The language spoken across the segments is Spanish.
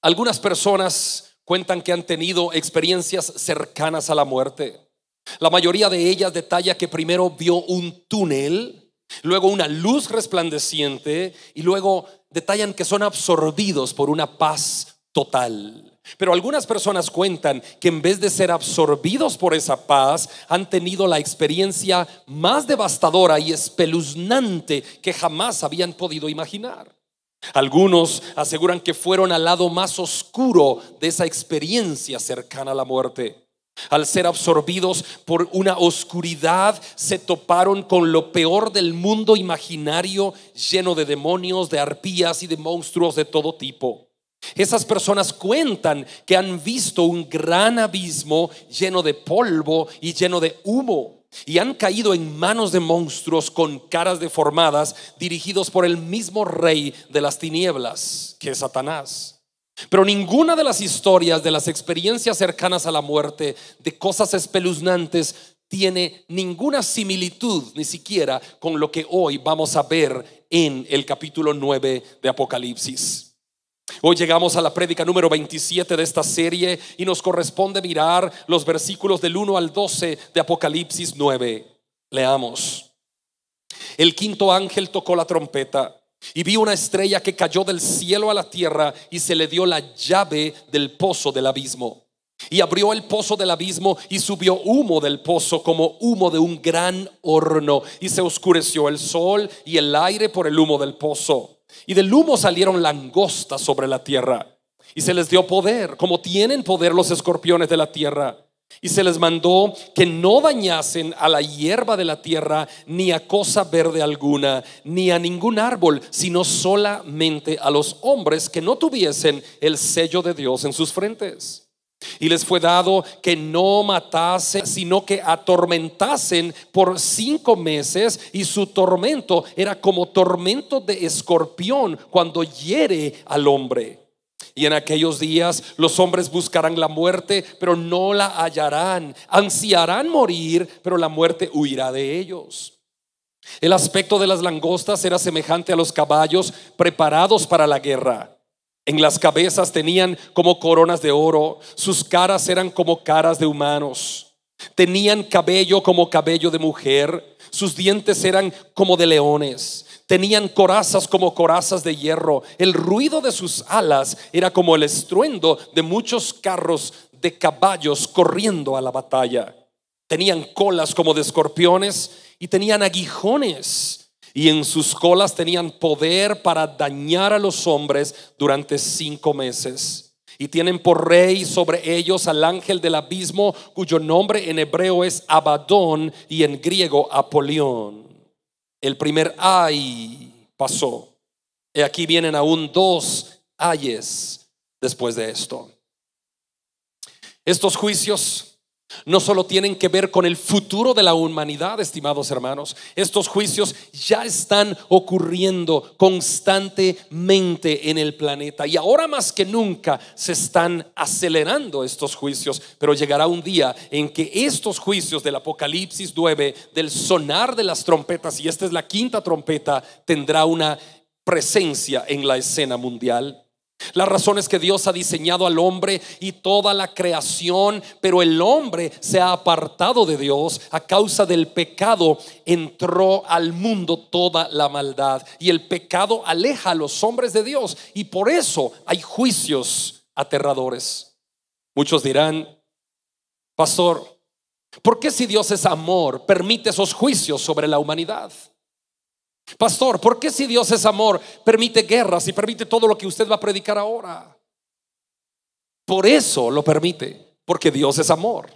Algunas personas cuentan que han tenido experiencias cercanas a la muerte. La mayoría de ellas detalla que primero vio un túnel, luego una luz resplandeciente y luego detallan que son absorbidos por una paz total. Pero algunas personas cuentan que en vez de ser absorbidos por esa paz, han tenido la experiencia más devastadora y espeluznante que jamás habían podido imaginar. Algunos aseguran que fueron al lado más oscuro de esa experiencia cercana a la muerte. Al ser absorbidos por una oscuridad, se toparon con lo peor del mundo imaginario, lleno de demonios, de arpías y de monstruos de todo tipo. Esas personas cuentan que han visto un gran abismo lleno de polvo y lleno de humo y han caído en manos de monstruos con caras deformadas, dirigidos por el mismo rey de las tinieblas, que es Satanás. Pero ninguna de las historias de las experiencias cercanas a la muerte, de cosas espeluznantes, tiene ninguna similitud ni siquiera con lo que hoy vamos a ver en el capítulo 9 de Apocalipsis. Hoy llegamos a la prédica número 27 de esta serie y nos corresponde mirar los versículos del 1 al 12 de Apocalipsis 9. Leamos. El quinto ángel tocó la trompeta y vi una estrella que cayó del cielo a la tierra y se le dio la llave del pozo del abismo. Y abrió el pozo del abismo y subió humo del pozo como humo de un gran horno y se oscureció el sol y el aire por el humo del pozo. Y del humo salieron langostas sobre la tierra. Y se les dio poder, como tienen poder los escorpiones de la tierra. Y se les mandó que no dañasen a la hierba de la tierra, ni a cosa verde alguna, ni a ningún árbol, sino solamente a los hombres que no tuviesen el sello de Dios en sus frentes. Y les fue dado que no matasen, sino que atormentasen por cinco meses. Y su tormento era como tormento de escorpión cuando hiere al hombre. Y en aquellos días los hombres buscarán la muerte, pero no la hallarán. Ansiarán morir, pero la muerte huirá de ellos. El aspecto de las langostas era semejante a los caballos preparados para la guerra en las cabezas tenían como coronas de oro, sus caras eran como caras de humanos, tenían cabello como cabello de mujer, sus dientes eran como de leones, tenían corazas como corazas de hierro, el ruido de sus alas era como el estruendo de muchos carros de caballos corriendo a la batalla, tenían colas como de escorpiones y tenían aguijones y en sus colas tenían poder para dañar a los hombres durante cinco meses. Y tienen por rey sobre ellos al ángel del abismo, cuyo nombre en hebreo es Abadón y en griego Apolión. El primer ay pasó. Y aquí vienen aún dos ayes después de esto. Estos juicios no solo tienen que ver con el futuro de la humanidad, estimados hermanos, estos juicios ya están ocurriendo constantemente en el planeta y ahora más que nunca se están acelerando estos juicios, pero llegará un día en que estos juicios del Apocalipsis 9, del sonar de las trompetas, y esta es la quinta trompeta, tendrá una presencia en la escena mundial. La razón es que Dios ha diseñado al hombre y toda la creación, pero el hombre se ha apartado de Dios a causa del pecado. Entró al mundo toda la maldad y el pecado aleja a los hombres de Dios y por eso hay juicios aterradores. Muchos dirán, pastor, ¿por qué si Dios es amor permite esos juicios sobre la humanidad? Pastor, ¿por qué si Dios es amor permite guerras y permite todo lo que usted va a predicar ahora? Por eso lo permite, porque Dios es amor.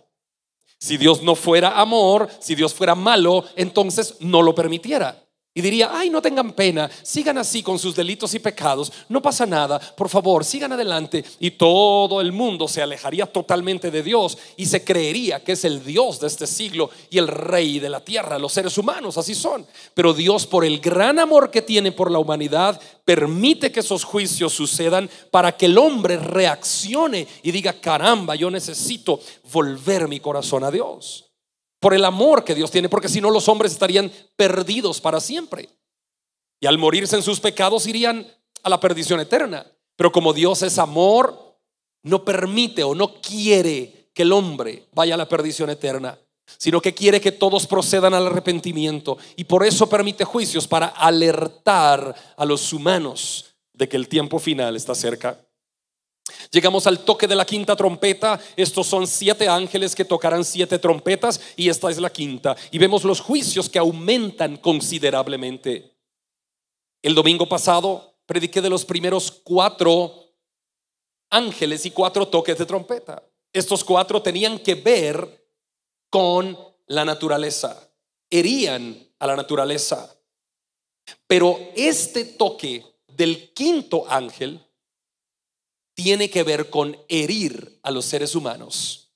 Si Dios no fuera amor, si Dios fuera malo, entonces no lo permitiera. Y diría, ay, no tengan pena, sigan así con sus delitos y pecados, no pasa nada, por favor, sigan adelante. Y todo el mundo se alejaría totalmente de Dios y se creería que es el Dios de este siglo y el rey de la tierra. Los seres humanos así son. Pero Dios, por el gran amor que tiene por la humanidad, permite que esos juicios sucedan para que el hombre reaccione y diga, caramba, yo necesito volver mi corazón a Dios por el amor que Dios tiene, porque si no los hombres estarían perdidos para siempre. Y al morirse en sus pecados irían a la perdición eterna. Pero como Dios es amor, no permite o no quiere que el hombre vaya a la perdición eterna, sino que quiere que todos procedan al arrepentimiento. Y por eso permite juicios para alertar a los humanos de que el tiempo final está cerca. Llegamos al toque de la quinta trompeta. Estos son siete ángeles que tocarán siete trompetas y esta es la quinta. Y vemos los juicios que aumentan considerablemente. El domingo pasado prediqué de los primeros cuatro ángeles y cuatro toques de trompeta. Estos cuatro tenían que ver con la naturaleza. Herían a la naturaleza. Pero este toque del quinto ángel tiene que ver con herir a los seres humanos.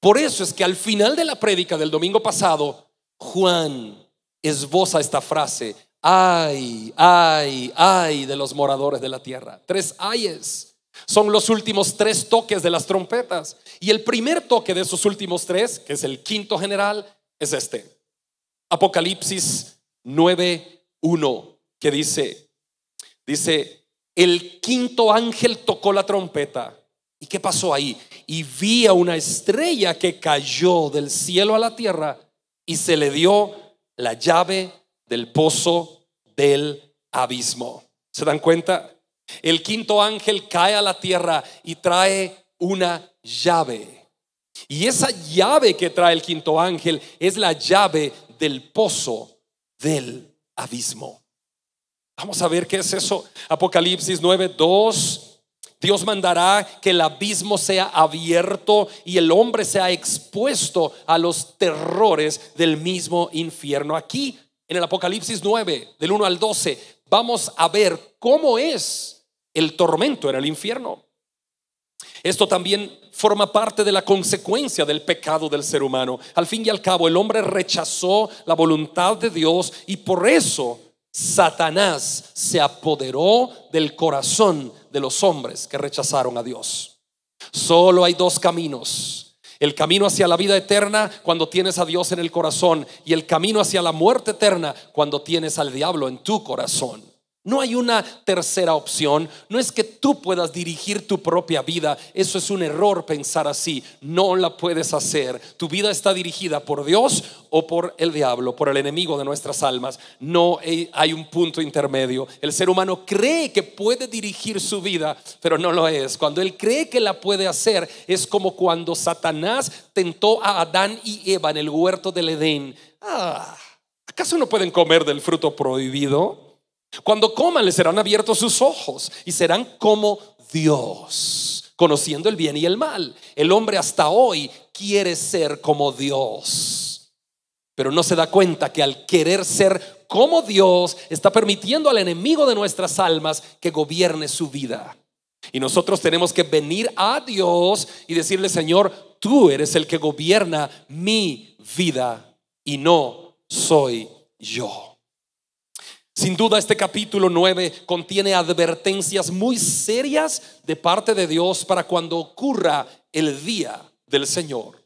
Por eso es que al final de la prédica del domingo pasado, Juan esboza esta frase, ay, ay, ay de los moradores de la tierra. Tres ayes. Son los últimos tres toques de las trompetas. Y el primer toque de esos últimos tres, que es el quinto general, es este. Apocalipsis 9.1, que dice, dice, el quinto ángel tocó la trompeta. ¿Y qué pasó ahí? Y vi a una estrella que cayó del cielo a la tierra y se le dio la llave del pozo del abismo. ¿Se dan cuenta? El quinto ángel cae a la tierra y trae una llave. Y esa llave que trae el quinto ángel es la llave del pozo del abismo. Vamos a ver qué es eso. Apocalipsis 9, 2. Dios mandará que el abismo sea abierto y el hombre sea expuesto a los terrores del mismo infierno. Aquí, en el Apocalipsis 9, del 1 al 12, vamos a ver cómo es el tormento en el infierno. Esto también forma parte de la consecuencia del pecado del ser humano. Al fin y al cabo, el hombre rechazó la voluntad de Dios y por eso Satanás se apoderó del corazón de los hombres que rechazaron a Dios. Solo hay dos caminos. El camino hacia la vida eterna cuando tienes a Dios en el corazón y el camino hacia la muerte eterna cuando tienes al diablo en tu corazón. No hay una tercera opción. No es que tú puedas dirigir tu propia vida. Eso es un error pensar así. No la puedes hacer. Tu vida está dirigida por Dios o por el diablo, por el enemigo de nuestras almas. No hay un punto intermedio. El ser humano cree que puede dirigir su vida, pero no lo es. Cuando él cree que la puede hacer, es como cuando Satanás tentó a Adán y Eva en el huerto del Edén. Ah, ¿Acaso no pueden comer del fruto prohibido? Cuando coman les serán abiertos sus ojos y serán como Dios, conociendo el bien y el mal. El hombre hasta hoy quiere ser como Dios, pero no se da cuenta que al querer ser como Dios está permitiendo al enemigo de nuestras almas que gobierne su vida. Y nosotros tenemos que venir a Dios y decirle, Señor, tú eres el que gobierna mi vida y no soy yo. Sin duda este capítulo 9 contiene advertencias muy serias de parte de Dios para cuando ocurra el día del Señor.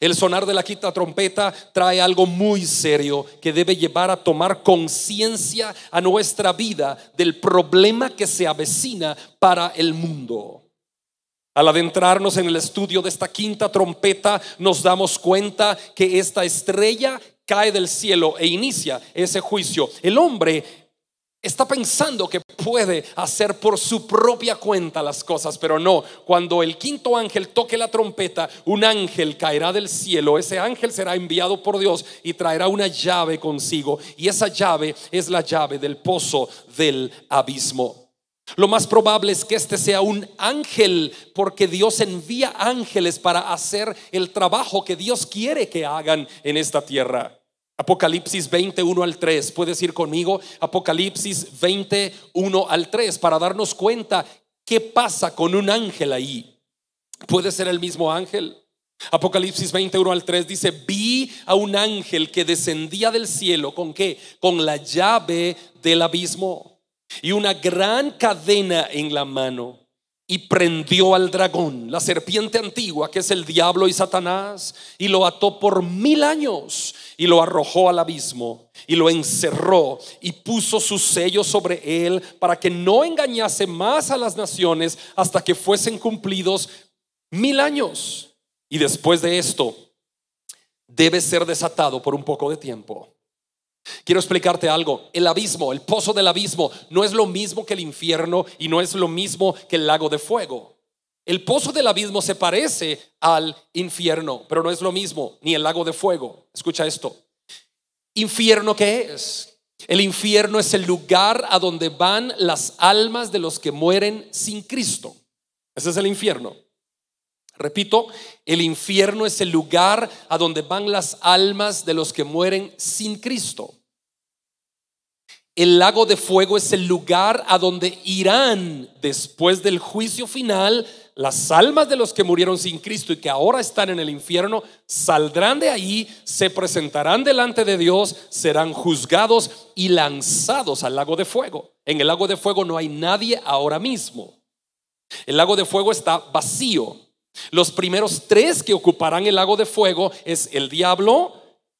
El sonar de la quinta trompeta trae algo muy serio que debe llevar a tomar conciencia a nuestra vida del problema que se avecina para el mundo. Al adentrarnos en el estudio de esta quinta trompeta, nos damos cuenta que esta estrella cae del cielo e inicia ese juicio. El hombre está pensando que puede hacer por su propia cuenta las cosas, pero no. Cuando el quinto ángel toque la trompeta, un ángel caerá del cielo. Ese ángel será enviado por Dios y traerá una llave consigo. Y esa llave es la llave del pozo del abismo. Lo más probable es que este sea un ángel, porque Dios envía ángeles para hacer el trabajo que Dios quiere que hagan en esta tierra. Apocalipsis 21 al 3, puedes ir conmigo, Apocalipsis 21 al 3, para darnos cuenta qué pasa con un ángel ahí. Puede ser el mismo ángel. Apocalipsis 21 al 3 dice, vi a un ángel que descendía del cielo, ¿con qué? Con la llave del abismo y una gran cadena en la mano y prendió al dragón, la serpiente antigua que es el diablo y Satanás, y lo ató por mil años y lo arrojó al abismo y lo encerró y puso su sello sobre él para que no engañase más a las naciones hasta que fuesen cumplidos mil años. Y después de esto, debe ser desatado por un poco de tiempo. Quiero explicarte algo. El abismo, el pozo del abismo, no es lo mismo que el infierno y no es lo mismo que el lago de fuego. El pozo del abismo se parece al infierno, pero no es lo mismo, ni el lago de fuego. Escucha esto. ¿Infierno qué es? El infierno es el lugar a donde van las almas de los que mueren sin Cristo. Ese es el infierno. Repito, el infierno es el lugar a donde van las almas de los que mueren sin Cristo. El lago de fuego es el lugar a donde irán después del juicio final las almas de los que murieron sin Cristo y que ahora están en el infierno, saldrán de ahí, se presentarán delante de Dios, serán juzgados y lanzados al lago de fuego. En el lago de fuego no hay nadie ahora mismo. El lago de fuego está vacío, los primeros tres que ocuparán el lago de fuego es el diablo,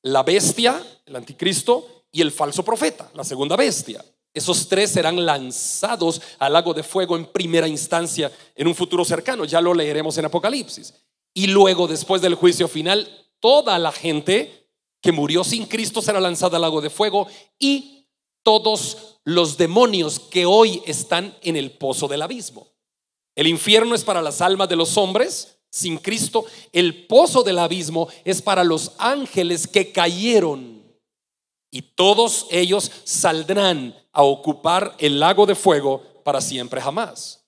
la bestia, el anticristo, y el falso profeta, la segunda bestia. Esos tres serán lanzados al lago de fuego en primera instancia en un futuro cercano, ya lo leeremos en Apocalipsis. Y luego, después del juicio final, toda la gente que murió sin Cristo será lanzada al lago de fuego y todos los demonios que hoy están en el pozo del abismo. El infierno es para las almas de los hombres sin Cristo. El pozo del abismo es para los ángeles que cayeron. Y todos ellos saldrán a ocupar el lago de fuego para siempre jamás.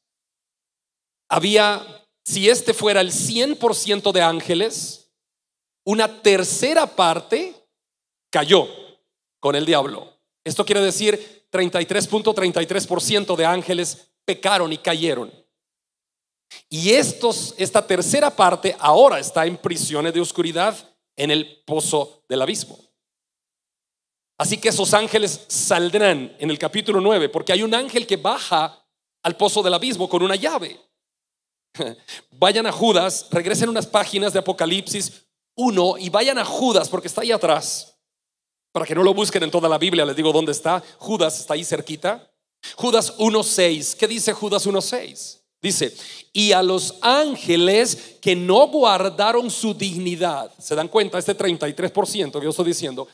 Había, si este fuera el 100% de ángeles, una tercera parte cayó con el diablo. Esto quiere decir 33.33% de ángeles pecaron y cayeron. Y estos, esta tercera parte ahora está en prisiones de oscuridad en el pozo del abismo. Así que esos ángeles saldrán en el capítulo 9, porque hay un ángel que baja al pozo del abismo con una llave. Vayan a Judas, regresen unas páginas de Apocalipsis 1 y vayan a Judas, porque está ahí atrás. Para que no lo busquen en toda la Biblia, les digo dónde está. Judas está ahí cerquita. Judas 1.6. ¿Qué dice Judas 1.6? Dice, y a los ángeles que no guardaron su dignidad, se dan cuenta, este 33% que yo estoy diciendo,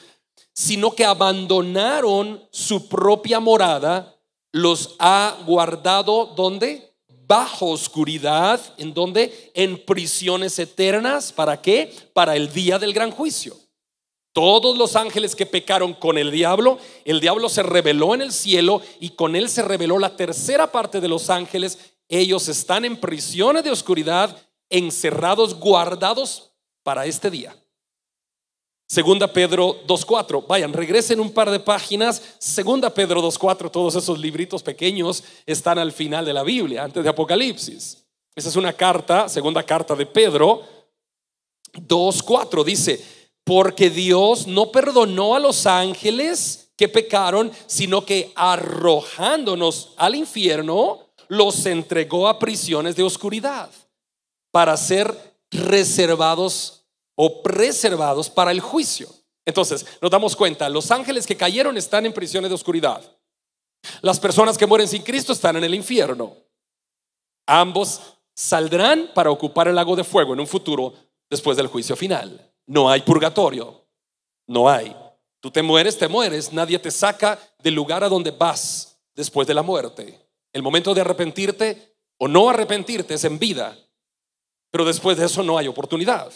sino que abandonaron su propia morada, los ha guardado donde? Bajo oscuridad, en donde? En prisiones eternas, ¿para qué? Para el día del gran juicio. Todos los ángeles que pecaron con el diablo, el diablo se reveló en el cielo y con él se reveló la tercera parte de los ángeles ellos están en prisiones de oscuridad, encerrados, guardados para este día. Segunda Pedro 2.4. Vayan, regresen un par de páginas. Segunda Pedro 2.4, todos esos libritos pequeños están al final de la Biblia, antes de Apocalipsis. Esa es una carta, segunda carta de Pedro 2.4. Dice, porque Dios no perdonó a los ángeles que pecaron, sino que arrojándonos al infierno, los entregó a prisiones de oscuridad para ser reservados o preservados para el juicio. Entonces, nos damos cuenta, los ángeles que cayeron están en prisiones de oscuridad. Las personas que mueren sin Cristo están en el infierno. Ambos saldrán para ocupar el lago de fuego en un futuro después del juicio final. No hay purgatorio. No hay. Tú te mueres, te mueres. Nadie te saca del lugar a donde vas después de la muerte. El momento de arrepentirte o no arrepentirte es en vida, pero después de eso no hay oportunidad.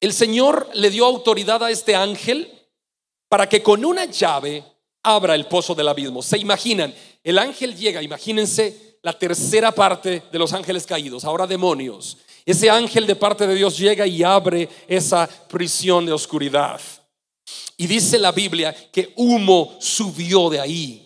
El Señor le dio autoridad a este ángel para que con una llave abra el pozo del abismo. Se imaginan, el ángel llega, imagínense la tercera parte de los ángeles caídos, ahora demonios. Ese ángel de parte de Dios llega y abre esa prisión de oscuridad. Y dice la Biblia que humo subió de ahí.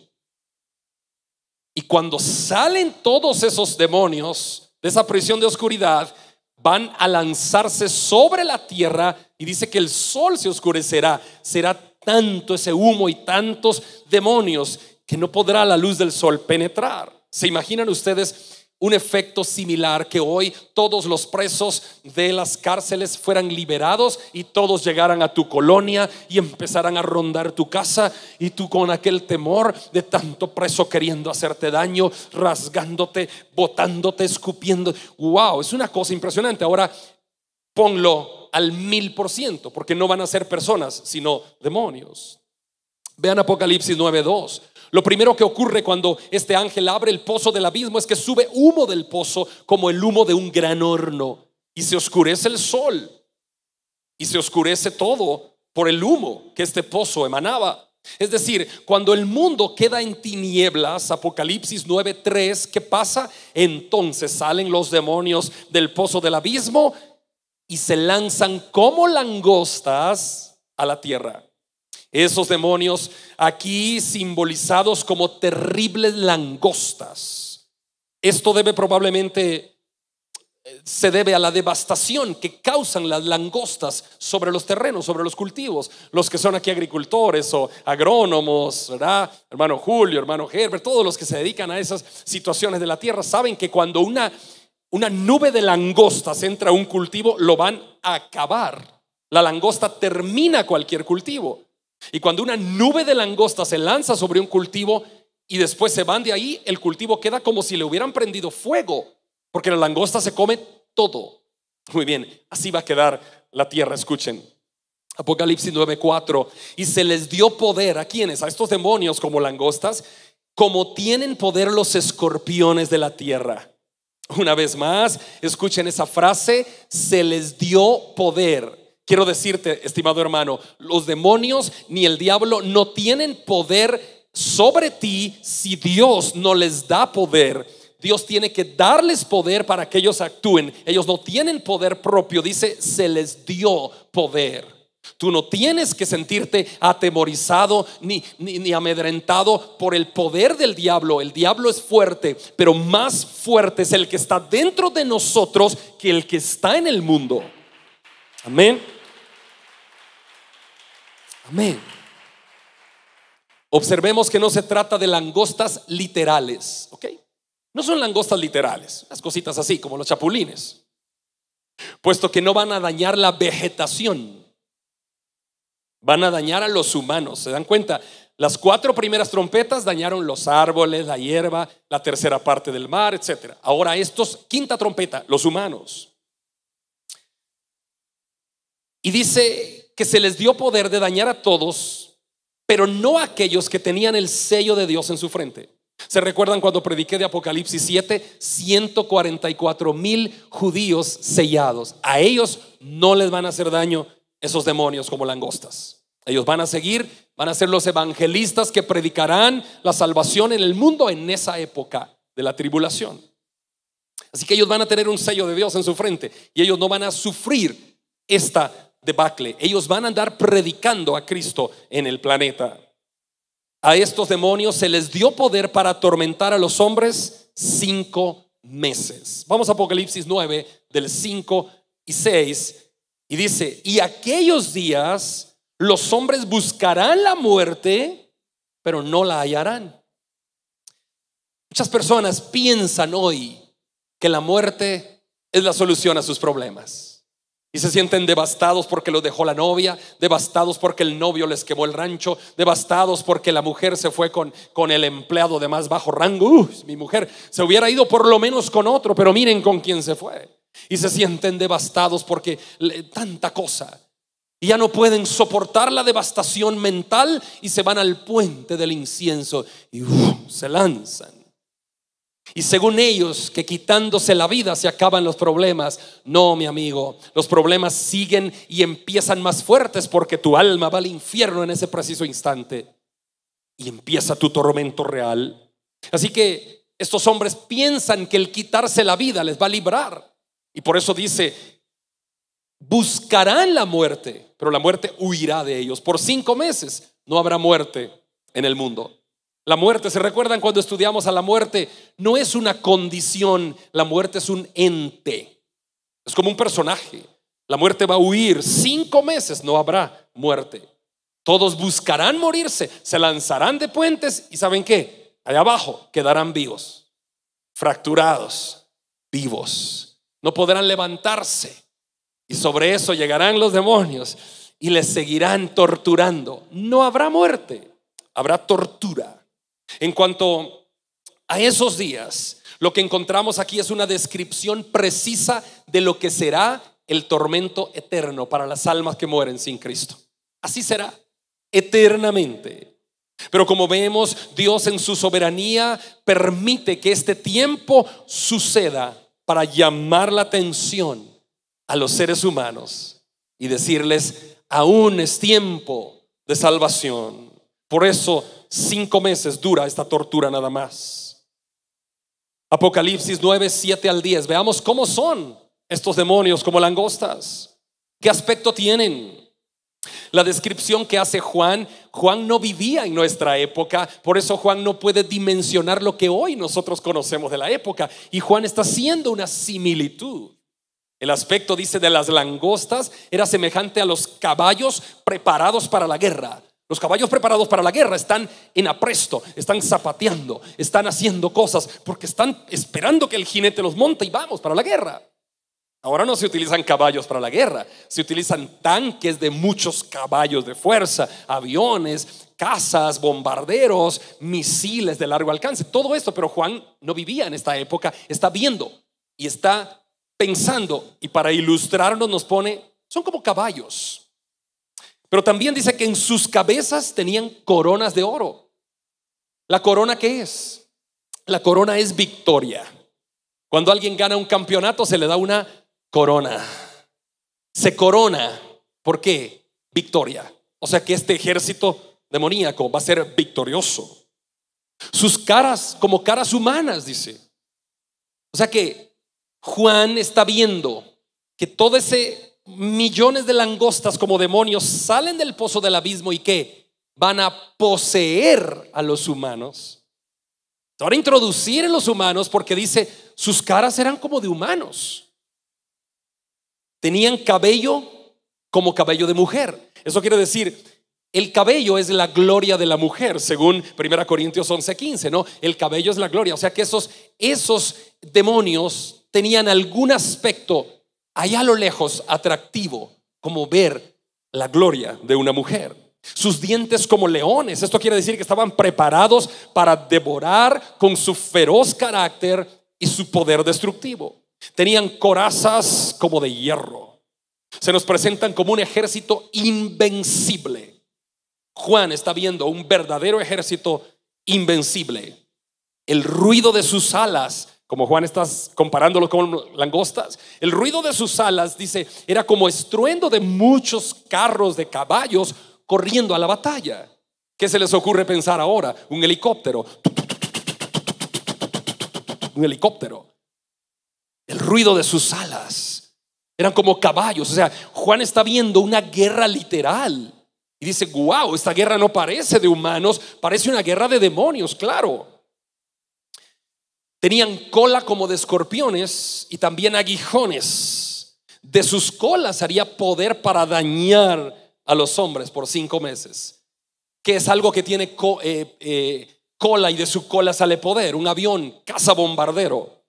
Y cuando salen todos esos demonios de esa prisión de oscuridad, van a lanzarse sobre la tierra y dice que el sol se oscurecerá. Será tanto ese humo y tantos demonios que no podrá la luz del sol penetrar. ¿Se imaginan ustedes un efecto similar, que hoy todos los presos de las cárceles fueran liberados y todos llegaran a tu colonia y empezaran a rondar tu casa y tú con aquel temor de tanto preso queriendo hacerte daño, rasgándote, botándote, escupiendo. ¡Wow! Es una cosa impresionante. Ahora ponlo al mil por ciento, porque no van a ser personas, sino demonios. Vean Apocalipsis 9.2. Lo primero que ocurre cuando este ángel abre el pozo del abismo es que sube humo del pozo como el humo de un gran horno y se oscurece el sol y se oscurece todo por el humo que este pozo emanaba. Es decir, cuando el mundo queda en tinieblas, Apocalipsis 9:3, ¿qué pasa? Entonces salen los demonios del pozo del abismo y se lanzan como langostas a la tierra. Esos demonios aquí simbolizados como terribles langostas. Esto debe probablemente eh, se debe a la devastación que causan las langostas sobre los terrenos, sobre los cultivos. Los que son aquí agricultores o agrónomos, Hermano Julio, hermano Herbert, todos los que se dedican a esas situaciones de la tierra saben que cuando una, una nube de langostas entra a un cultivo, lo van a acabar. La langosta termina cualquier cultivo. Y cuando una nube de langosta se lanza sobre un cultivo y después se van de ahí, el cultivo queda como si le hubieran prendido fuego, porque la langosta se come todo. Muy bien, así va a quedar la tierra, escuchen. Apocalipsis 9:4. Y se les dio poder a quienes, a estos demonios como langostas, como tienen poder los escorpiones de la tierra. Una vez más, escuchen esa frase, se les dio poder Quiero decirte, estimado hermano, los demonios ni el diablo no tienen poder sobre ti si Dios no les da poder. Dios tiene que darles poder para que ellos actúen. Ellos no tienen poder propio, dice, se les dio poder. Tú no tienes que sentirte atemorizado ni, ni, amedrentado por el poder del diablo. El diablo es fuerte, pero más fuerte es el que está dentro de nosotros que el que está en el mundo. Amén. Amén. Observemos que no se trata de langostas literales, ¿ok? No son langostas literales, las cositas así, como los chapulines, puesto que no van a dañar la vegetación, van a dañar a los humanos, ¿se dan cuenta? Las cuatro primeras trompetas dañaron los árboles, la hierba, la tercera parte del mar, etc. Ahora estos, quinta trompeta, los humanos. Y dice que se les dio poder de dañar a todos, pero no a aquellos que tenían el sello de Dios en su frente. ¿Se recuerdan cuando prediqué de Apocalipsis 7? 144 mil judíos sellados. A ellos no les van a hacer daño esos demonios como langostas. Ellos van a seguir, van a ser los evangelistas que predicarán la salvación en el mundo en esa época de la tribulación. Así que ellos van a tener un sello de Dios en su frente y ellos no van a sufrir esta ellos van a andar predicando a Cristo en el planeta. A estos demonios se les dio poder para atormentar a los hombres cinco meses. Vamos a Apocalipsis 9, del 5 y 6. Y dice, y aquellos días los hombres buscarán la muerte, pero no la hallarán. Muchas personas piensan hoy que la muerte es la solución a sus problemas. Y se sienten devastados porque lo dejó la novia, devastados porque el novio les quemó el rancho, devastados porque la mujer se fue con, con el empleado de más bajo rango. uff mi mujer se hubiera ido por lo menos con otro, pero miren con quién se fue. Y se sienten devastados porque tanta cosa. Y ya no pueden soportar la devastación mental y se van al puente del incienso y uh, se lanzan. Y según ellos, que quitándose la vida se acaban los problemas. No, mi amigo, los problemas siguen y empiezan más fuertes porque tu alma va al infierno en ese preciso instante. Y empieza tu tormento real. Así que estos hombres piensan que el quitarse la vida les va a librar. Y por eso dice, buscarán la muerte, pero la muerte huirá de ellos. Por cinco meses no habrá muerte en el mundo. La muerte, ¿se recuerdan cuando estudiamos a la muerte? No es una condición, la muerte es un ente. Es como un personaje. La muerte va a huir. Cinco meses no habrá muerte. Todos buscarán morirse, se lanzarán de puentes y ¿saben qué? Allá abajo quedarán vivos, fracturados, vivos. No podrán levantarse. Y sobre eso llegarán los demonios y les seguirán torturando. No habrá muerte, habrá tortura. En cuanto a esos días, lo que encontramos aquí es una descripción precisa de lo que será el tormento eterno para las almas que mueren sin Cristo. Así será eternamente. Pero como vemos, Dios en su soberanía permite que este tiempo suceda para llamar la atención a los seres humanos y decirles, aún es tiempo de salvación. Por eso Cinco meses dura esta tortura nada más. Apocalipsis 9, 7 al 10. Veamos cómo son estos demonios como langostas. ¿Qué aspecto tienen? La descripción que hace Juan, Juan no vivía en nuestra época, por eso Juan no puede dimensionar lo que hoy nosotros conocemos de la época. Y Juan está haciendo una similitud. El aspecto, dice, de las langostas era semejante a los caballos preparados para la guerra. Los caballos preparados para la guerra están en apresto, están zapateando, están haciendo cosas, porque están esperando que el jinete los monte y vamos para la guerra. Ahora no se utilizan caballos para la guerra, se utilizan tanques de muchos caballos de fuerza, aviones, casas, bombarderos, misiles de largo alcance, todo esto, pero Juan no vivía en esta época, está viendo y está pensando y para ilustrarnos nos pone, son como caballos, pero también dice que en sus cabezas tenían coronas de oro. ¿La corona qué es? La corona es victoria. Cuando alguien gana un campeonato se le da una corona. Se corona. ¿Por qué? Victoria. O sea que este ejército demoníaco va a ser victorioso. Sus caras como caras humanas, dice. O sea que Juan está viendo que todo ese millones de langostas como demonios salen del pozo del abismo y que van a poseer a los humanos. Ahora introducir en los humanos porque dice, sus caras eran como de humanos. Tenían cabello como cabello de mujer. Eso quiere decir, el cabello es la gloria de la mujer, según 1 Corintios 11:15, ¿no? El cabello es la gloria. O sea que esos, esos demonios tenían algún aspecto allá a lo lejos atractivo como ver la gloria de una mujer. Sus dientes como leones. Esto quiere decir que estaban preparados para devorar con su feroz carácter y su poder destructivo. Tenían corazas como de hierro. Se nos presentan como un ejército invencible. Juan está viendo un verdadero ejército invencible. El ruido de sus alas como Juan estás comparándolo con langostas, el ruido de sus alas, dice, era como estruendo de muchos carros de caballos corriendo a la batalla. ¿Qué se les ocurre pensar ahora? Un helicóptero. Un helicóptero. El ruido de sus alas. Eran como caballos. O sea, Juan está viendo una guerra literal. Y dice, wow, esta guerra no parece de humanos, parece una guerra de demonios, claro. Tenían cola como de escorpiones y también aguijones. De sus colas haría poder para dañar a los hombres por cinco meses, que es algo que tiene eh, eh, cola y de su cola sale poder. Un avión caza bombardero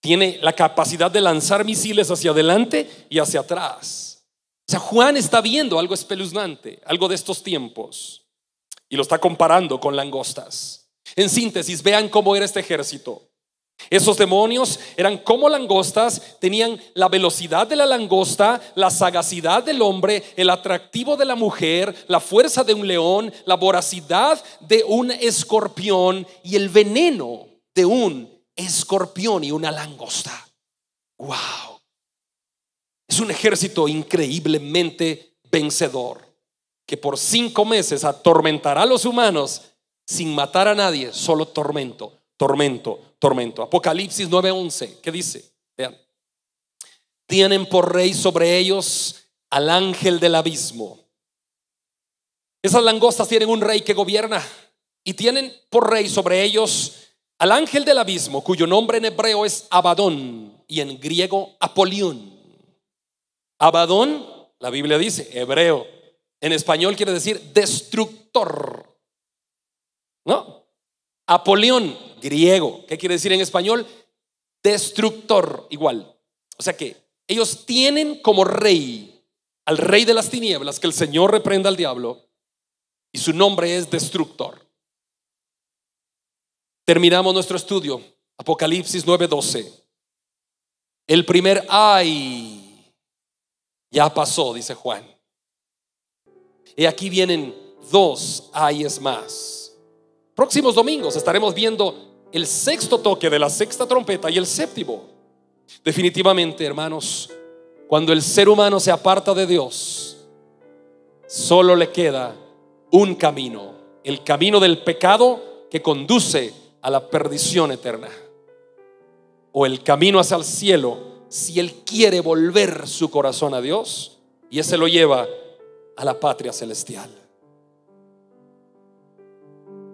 tiene la capacidad de lanzar misiles hacia adelante y hacia atrás. O sea, Juan está viendo algo espeluznante, algo de estos tiempos, y lo está comparando con langostas. En síntesis, vean cómo era este ejército. Esos demonios eran como langostas, tenían la velocidad de la langosta, la sagacidad del hombre, el atractivo de la mujer, la fuerza de un león, la voracidad de un escorpión y el veneno de un escorpión y una langosta. ¡Wow! Es un ejército increíblemente vencedor que por cinco meses atormentará a los humanos sin matar a nadie, solo tormento, tormento, tormento. Apocalipsis 9:11, ¿qué dice? Tienen por rey sobre ellos al ángel del abismo. Esas langostas tienen un rey que gobierna y tienen por rey sobre ellos al ángel del abismo, cuyo nombre en hebreo es Abadón y en griego Apolión. Abadón, la Biblia dice, hebreo, en español quiere decir destructor. ¿No? Apolión, griego. ¿Qué quiere decir en español? Destructor, igual. O sea que ellos tienen como rey al rey de las tinieblas, que el Señor reprenda al diablo, y su nombre es destructor. Terminamos nuestro estudio, Apocalipsis 9:12. El primer ay ya pasó, dice Juan. Y aquí vienen dos ayes más próximos domingos estaremos viendo el sexto toque de la sexta trompeta y el séptimo. Definitivamente, hermanos, cuando el ser humano se aparta de Dios, solo le queda un camino, el camino del pecado que conduce a la perdición eterna, o el camino hacia el cielo si él quiere volver su corazón a Dios, y ese lo lleva a la patria celestial.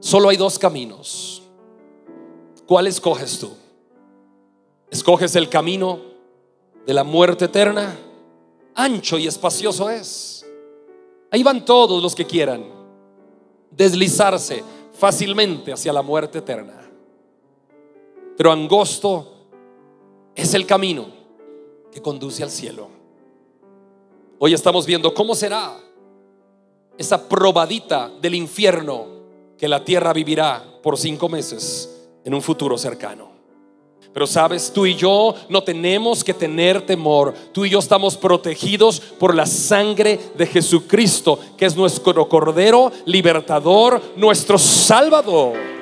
Solo hay dos caminos. ¿Cuál escoges tú? ¿Escoges el camino de la muerte eterna? Ancho y espacioso es. Ahí van todos los que quieran deslizarse fácilmente hacia la muerte eterna. Pero angosto es el camino que conduce al cielo. Hoy estamos viendo cómo será esa probadita del infierno que la tierra vivirá por cinco meses en un futuro cercano. Pero sabes, tú y yo no tenemos que tener temor. Tú y yo estamos protegidos por la sangre de Jesucristo, que es nuestro Cordero, libertador, nuestro Salvador.